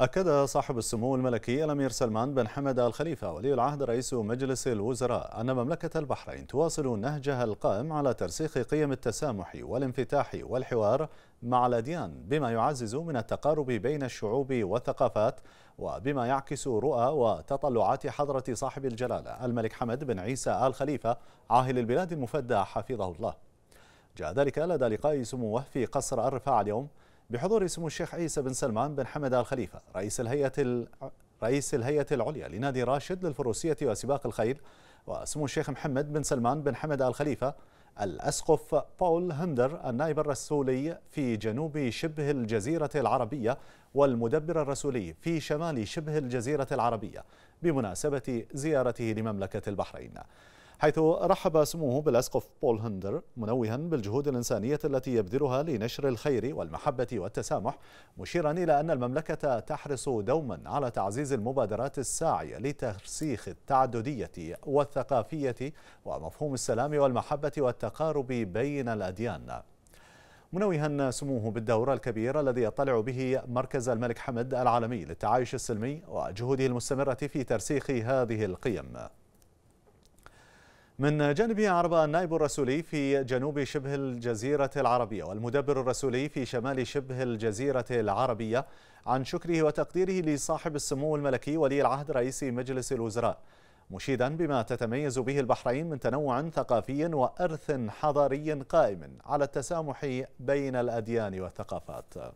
أكد صاحب السمو الملكي الأمير سلمان بن حمد آل خليفة ولي العهد رئيس مجلس الوزراء أن مملكة البحرين تواصل نهجها القائم على ترسيخ قيم التسامح والانفتاح والحوار مع الأديان بما يعزز من التقارب بين الشعوب والثقافات وبما يعكس رؤى وتطلعات حضرة صاحب الجلالة الملك حمد بن عيسى آل خليفة عاهل البلاد المفدى حفظه الله جاء ذلك لدى لقاء سموه في قصر الرفاع اليوم بحضور سمو الشيخ عيسى بن سلمان بن حمد آل خليفة رئيس الهيئة ال... رئيس الهيئة العليا لنادي راشد للفروسية وسباق الخيل وسمو الشيخ محمد بن سلمان بن حمد آل خليفة الأسقف باول هندر النائب الرسولي في جنوب شبه الجزيرة العربية والمدبر الرسولي في شمال شبه الجزيرة العربية بمناسبة زيارته لمملكة البحرين حيث رحب سموه بالأسقف بول هندر منوها بالجهود الإنسانية التي يبذلها لنشر الخير والمحبة والتسامح مشيرا إلى أن المملكة تحرص دوما على تعزيز المبادرات الساعية لترسيخ التعددية والثقافية ومفهوم السلام والمحبة والتقارب بين الأديان منوها سموه بالدور الكبير الذي يطلع به مركز الملك حمد العالمي للتعايش السلمي وجهوده المستمرة في ترسيخ هذه القيم من جانبه عرب النائب الرسولي في جنوب شبه الجزيرة العربية والمدبر الرسولي في شمال شبه الجزيرة العربية عن شكره وتقديره لصاحب السمو الملكي ولي العهد رئيس مجلس الوزراء مشيدا بما تتميز به البحرين من تنوع ثقافي وأرث حضاري قائم على التسامح بين الأديان والثقافات